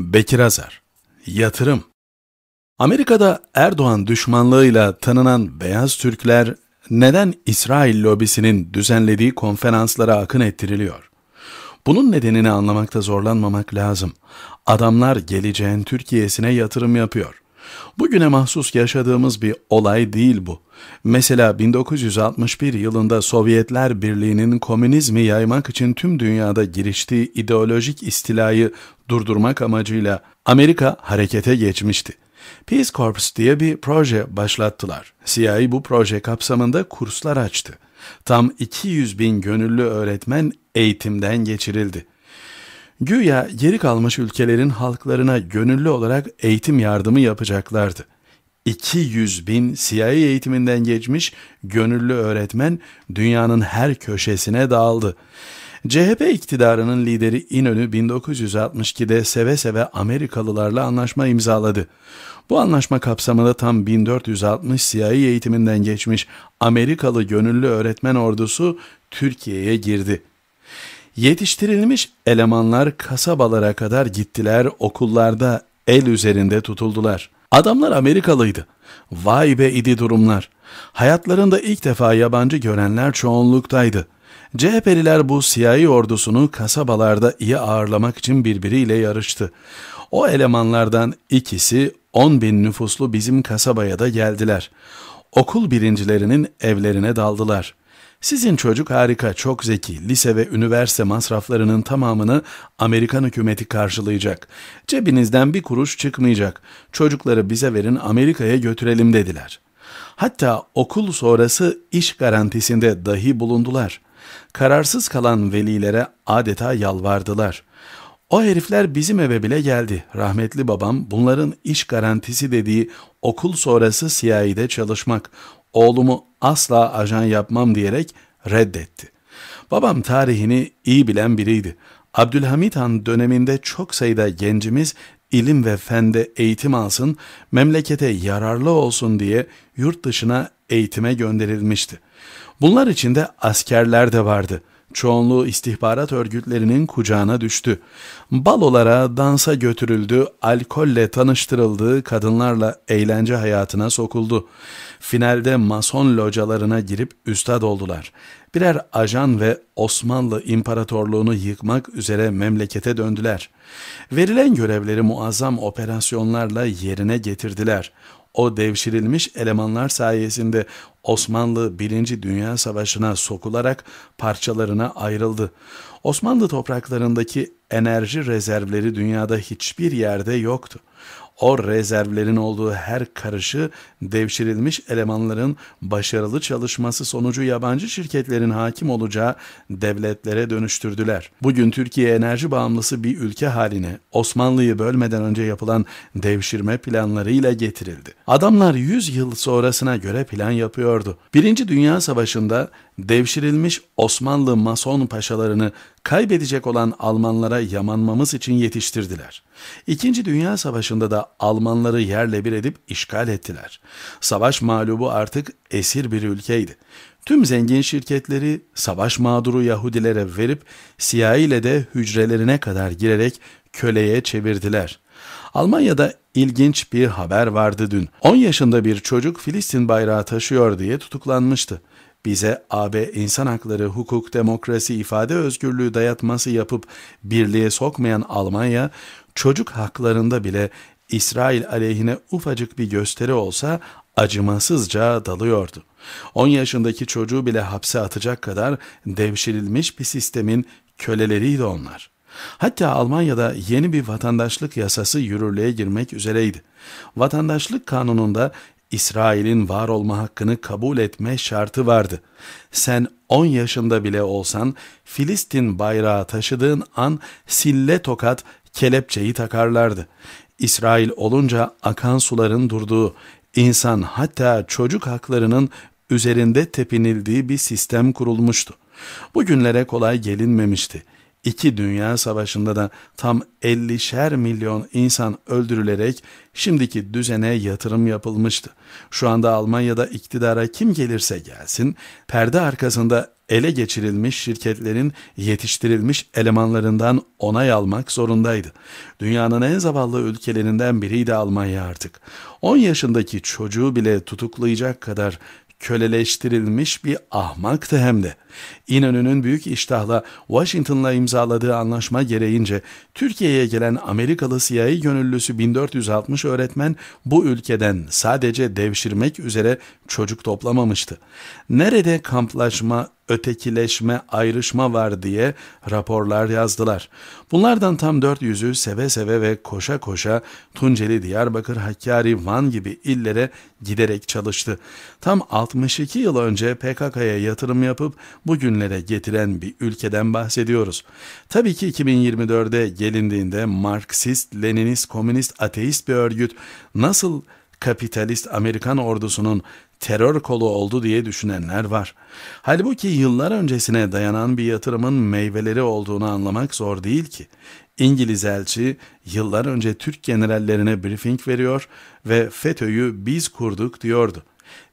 Bekir Azar Yatırım Amerika'da Erdoğan düşmanlığıyla tanınan beyaz Türkler neden İsrail lobisinin düzenlediği konferanslara akın ettiriliyor? Bunun nedenini anlamakta zorlanmamak lazım. Adamlar geleceğin Türkiye'sine yatırım yapıyor. Bugüne mahsus yaşadığımız bir olay değil bu. Mesela 1961 yılında Sovyetler Birliği'nin komünizmi yaymak için tüm dünyada giriştiği ideolojik istilayı durdurmak amacıyla Amerika harekete geçmişti. Peace Corps diye bir proje başlattılar. CIA bu proje kapsamında kurslar açtı. Tam 200 bin gönüllü öğretmen eğitimden geçirildi. Güya geri kalmış ülkelerin halklarına gönüllü olarak eğitim yardımı yapacaklardı. 200 bin CIA eğitiminden geçmiş gönüllü öğretmen dünyanın her köşesine dağıldı. CHP iktidarının lideri İnönü 1962'de seve seve Amerikalılarla anlaşma imzaladı. Bu anlaşma kapsamında tam 1460 CIA eğitiminden geçmiş Amerikalı gönüllü öğretmen ordusu Türkiye'ye girdi. Yetiştirilmiş elemanlar kasabalara kadar gittiler, okullarda el üzerinde tutuldular. Adamlar Amerikalıydı. Vay be idi durumlar. Hayatlarında ilk defa yabancı görenler çoğunluktaydı. CHP'liler bu siyahi ordusunu kasabalarda iyi ağırlamak için birbiriyle yarıştı. O elemanlardan ikisi 10 bin nüfuslu bizim kasabaya da geldiler. Okul birincilerinin evlerine daldılar. Sizin çocuk harika, çok zeki. Lise ve üniversite masraflarının tamamını Amerikan hükümeti karşılayacak. Cebinizden bir kuruş çıkmayacak. Çocukları bize verin Amerika'ya götürelim dediler. Hatta okul sonrası iş garantisinde dahi bulundular. Kararsız kalan velilere adeta yalvardılar. O herifler bizim eve bile geldi. Rahmetli babam bunların iş garantisi dediği okul sonrası CIA'de çalışmak, oğlumu asla ajan yapmam diyerek reddetti. Babam tarihini iyi bilen biriydi. Abdülhamit Han döneminde çok sayıda gencimiz ilim ve fende eğitim alsın, memlekete yararlı olsun diye yurt dışına eğitime gönderilmişti. Bunlar içinde askerler de vardı. Çoğunluğu istihbarat örgütlerinin kucağına düştü. Balolara, dansa götürüldü, alkolle tanıştırıldığı kadınlarla eğlence hayatına sokuldu. Finalde mason localarına girip üstad oldular. Birer ajan ve Osmanlı İmparatorluğunu yıkmak üzere memlekete döndüler. Verilen görevleri muazzam operasyonlarla yerine getirdiler o devşirilmiş elemanlar sayesinde Osmanlı Birinci Dünya Savaşı'na sokularak parçalarına ayrıldı. Osmanlı topraklarındaki enerji rezervleri dünyada hiçbir yerde yoktu. O rezervlerin olduğu her karışı devşirilmiş elemanların başarılı çalışması sonucu yabancı şirketlerin hakim olacağı devletlere dönüştürdüler. Bugün Türkiye enerji bağımlısı bir ülke haline Osmanlı'yı bölmeden önce yapılan devşirme planlarıyla getirildi. Adamlar 100 yıl sonrasına göre plan yapıyordu. Birinci Dünya Savaşı'nda devşirilmiş Osmanlı mason paşalarını kaybedecek olan Almanlara yamanmamız için yetiştirdiler. İkinci Dünya Savaşı'nda da Almanları yerle bir edip işgal ettiler. Savaş mağlubu artık esir bir ülkeydi. Tüm zengin şirketleri savaş mağduru Yahudilere verip siyahiyle de hücrelerine kadar girerek köleye çevirdiler. Almanya'da ilginç bir haber vardı dün. 10 yaşında bir çocuk Filistin bayrağı taşıyor diye tutuklanmıştı bize AB insan hakları, hukuk, demokrasi, ifade özgürlüğü dayatması yapıp birliğe sokmayan Almanya, çocuk haklarında bile İsrail aleyhine ufacık bir gösteri olsa acımasızca dalıyordu. 10 yaşındaki çocuğu bile hapse atacak kadar devşirilmiş bir sistemin köleleriydi onlar. Hatta Almanya'da yeni bir vatandaşlık yasası yürürlüğe girmek üzereydi. Vatandaşlık kanununda İsrail'in var olma hakkını kabul etme şartı vardı. Sen 10 yaşında bile olsan Filistin bayrağı taşıdığın an sille tokat kelepçeyi takarlardı. İsrail olunca akan suların durduğu, insan hatta çocuk haklarının üzerinde tepinildiği bir sistem kurulmuştu. Bugünlere kolay gelinmemişti. İki Dünya Savaşı'nda da tam 50'şer milyon insan öldürülerek şimdiki düzene yatırım yapılmıştı. Şu anda Almanya'da iktidara kim gelirse gelsin, perde arkasında ele geçirilmiş şirketlerin yetiştirilmiş elemanlarından onay almak zorundaydı. Dünyanın en zavallı ülkelerinden biriydi Almanya artık. 10 yaşındaki çocuğu bile tutuklayacak kadar köleleştirilmiş bir ahmaktı hem de.'' İnönü'nün büyük iştahla Washington'la imzaladığı anlaşma gereğince Türkiye'ye gelen Amerikalı CIA gönüllüsü 1460 öğretmen bu ülkeden sadece devşirmek üzere çocuk toplamamıştı. Nerede kamplaşma, ötekileşme, ayrışma var diye raporlar yazdılar. Bunlardan tam 400'ü seve seve ve koşa koşa Tunceli, Diyarbakır, Hakkari, Van gibi illere giderek çalıştı. Tam 62 yıl önce PKK'ya yatırım yapıp bugünlere getiren bir ülkeden bahsediyoruz. Tabii ki 2024'de gelindiğinde Marksist, Leninist, Komünist, Ateist bir örgüt nasıl kapitalist Amerikan ordusunun terör kolu oldu diye düşünenler var. Halbuki yıllar öncesine dayanan bir yatırımın meyveleri olduğunu anlamak zor değil ki. İngiliz elçi yıllar önce Türk generallerine briefing veriyor ve FETÖ'yü biz kurduk diyordu.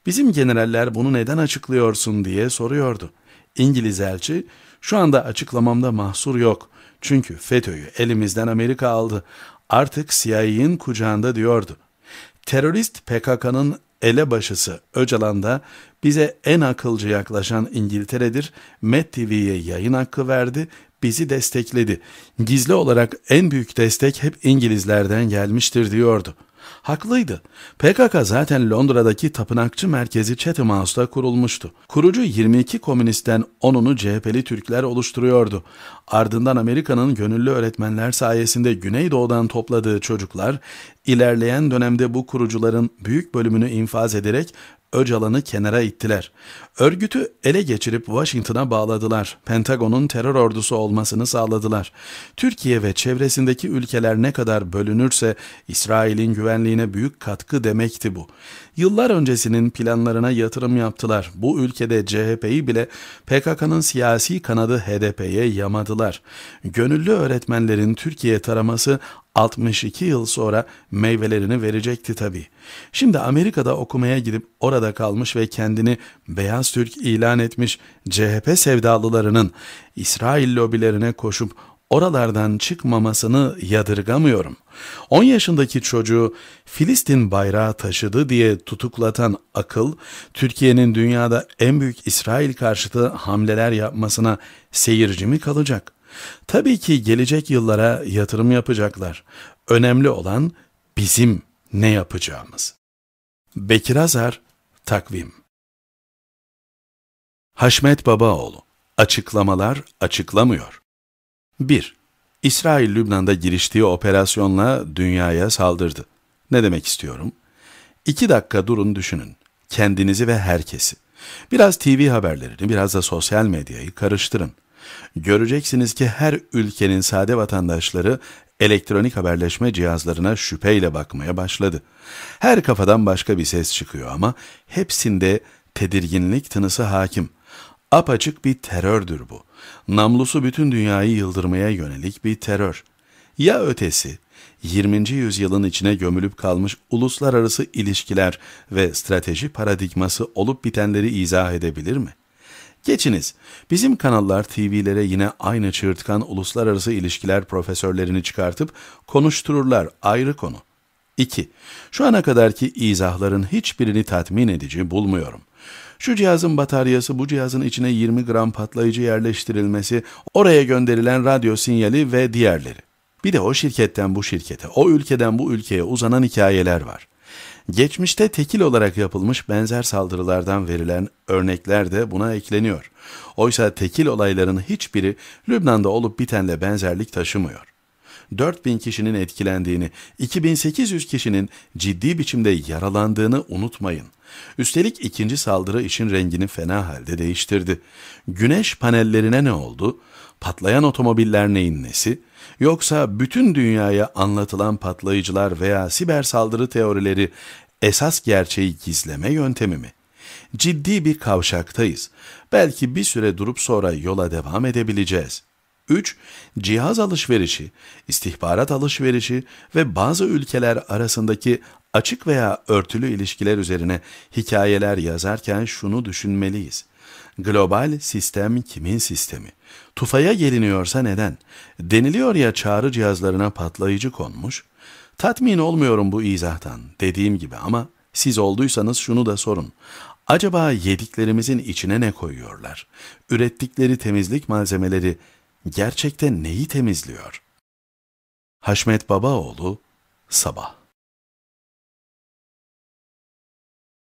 Bizim generaller bunu neden açıklıyorsun diye soruyordu. İngiliz elçi şu anda açıklamamda mahsur yok. Çünkü FETÖ'yü elimizden Amerika aldı. Artık CIA'in kucağında diyordu. Terörist PKK'nın elebaşısı Öcalan'da bize en akılcı yaklaşan İngiltere'dir. Met TV'ye yayın hakkı verdi, bizi destekledi. Gizli olarak en büyük destek hep İngilizlerden gelmiştir diyordu.'' Haklıydı. PKK zaten Londra'daki tapınakçı merkezi Chatham House'da kurulmuştu. Kurucu 22 komünistten 10'unu CHP'li Türkler oluşturuyordu. Ardından Amerika'nın gönüllü öğretmenler sayesinde Güneydoğu'dan topladığı çocuklar, ilerleyen dönemde bu kurucuların büyük bölümünü infaz ederek Öcalan'ı kenara ittiler. Örgütü ele geçirip Washington'a bağladılar. Pentagon'un terör ordusu olmasını sağladılar. Türkiye ve çevresindeki ülkeler ne kadar bölünürse İsrail'in güvenliğine büyük katkı demekti bu. Yıllar öncesinin planlarına yatırım yaptılar. Bu ülkede CHP'yi bile PKK'nın siyasi kanadı HDP'ye yamadılar. Gönüllü öğretmenlerin Türkiye taraması 62 yıl sonra meyvelerini verecekti tabii. Şimdi Amerika'da okumaya gidip orada kalmış ve kendini Beyaz Türk ilan etmiş CHP sevdalılarının İsrail lobilerine koşup oralardan çıkmamasını yadırgamıyorum. 10 yaşındaki çocuğu Filistin bayrağı taşıdı diye tutuklatan akıl, Türkiye'nin dünyada en büyük İsrail karşıtı hamleler yapmasına seyirci mi kalacak? Tabii ki gelecek yıllara yatırım yapacaklar. Önemli olan bizim ne yapacağımız. Bekir Azar, Takvim Haşmet Babaoğlu Açıklamalar açıklamıyor. 1. İsrail Lübnan'da giriştiği operasyonla dünyaya saldırdı. Ne demek istiyorum? İki dakika durun düşünün. Kendinizi ve herkesi. Biraz TV haberlerini, biraz da sosyal medyayı karıştırın. Göreceksiniz ki her ülkenin sade vatandaşları elektronik haberleşme cihazlarına şüpheyle bakmaya başladı. Her kafadan başka bir ses çıkıyor ama hepsinde tedirginlik tınısı hakim. Apaçık bir terördür bu. Namlusu bütün dünyayı yıldırmaya yönelik bir terör. Ya ötesi, 20. yüzyılın içine gömülüp kalmış uluslararası ilişkiler ve strateji paradigması olup bitenleri izah edebilir mi? Geçiniz, bizim kanallar TV'lere yine aynı çığırtkan uluslararası ilişkiler profesörlerini çıkartıp konuştururlar ayrı konu. 2. Şu ana kadarki izahların hiçbirini tatmin edici bulmuyorum. Şu cihazın bataryası bu cihazın içine 20 gram patlayıcı yerleştirilmesi, oraya gönderilen radyo sinyali ve diğerleri. Bir de o şirketten bu şirkete, o ülkeden bu ülkeye uzanan hikayeler var. Geçmişte tekil olarak yapılmış benzer saldırılardan verilen örnekler de buna ekleniyor. Oysa tekil olayların hiçbiri Lübnan'da olup bitenle benzerlik taşımıyor. 4000 kişinin etkilendiğini, 2800 kişinin ciddi biçimde yaralandığını unutmayın. Üstelik ikinci saldırı işin rengini fena halde değiştirdi. Güneş panellerine ne oldu? Patlayan otomobiller neyin nesi? Yoksa bütün dünyaya anlatılan patlayıcılar veya siber saldırı teorileri esas gerçeği gizleme yöntemi mi? Ciddi bir kavşaktayız. Belki bir süre durup sonra yola devam edebileceğiz. 3. Cihaz alışverişi, istihbarat alışverişi ve bazı ülkeler arasındaki açık veya örtülü ilişkiler üzerine hikayeler yazarken şunu düşünmeliyiz. Global sistem kimin sistemi? Tufaya geliniyorsa neden? Deniliyor ya çağrı cihazlarına patlayıcı konmuş. Tatmin olmuyorum bu izahtan dediğim gibi ama siz olduysanız şunu da sorun. Acaba yediklerimizin içine ne koyuyorlar? Ürettikleri temizlik malzemeleri gerçekte neyi temizliyor? Haşmet Babaoğlu Sabah